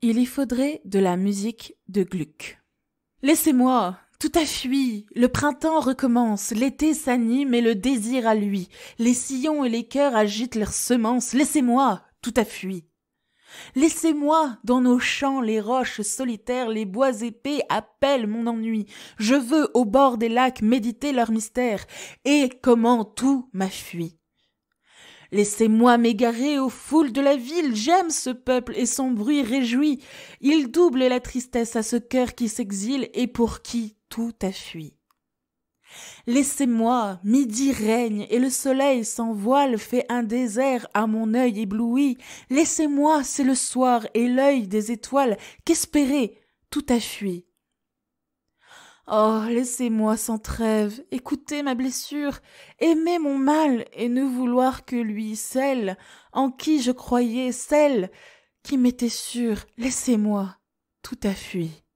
Il y faudrait de la musique de Gluck. Laissez-moi, tout a fui, le printemps recommence, l'été s'anime et le désir à lui, les sillons et les cœurs agitent leurs semences, laissez-moi, tout a fui. Laissez-moi, dans nos champs, les roches solitaires, les bois épais appellent mon ennui. Je veux, au bord des lacs, méditer leur mystère. Et comment tout m'a fui. Laissez-moi m'égarer aux foules de la ville, j'aime ce peuple et son bruit réjouit. Il double la tristesse à ce cœur qui s'exile et pour qui tout a fui. Laissez-moi, midi règne et le soleil sans voile fait un désert à mon œil ébloui. Laissez-moi, c'est le soir et l'œil des étoiles qu'espérer tout a fui. Oh, laissez-moi sans trêve, écouter ma blessure, aimer mon mal, et ne vouloir que lui, celle en qui je croyais, celle qui m'était sûre, laissez-moi, tout à fui.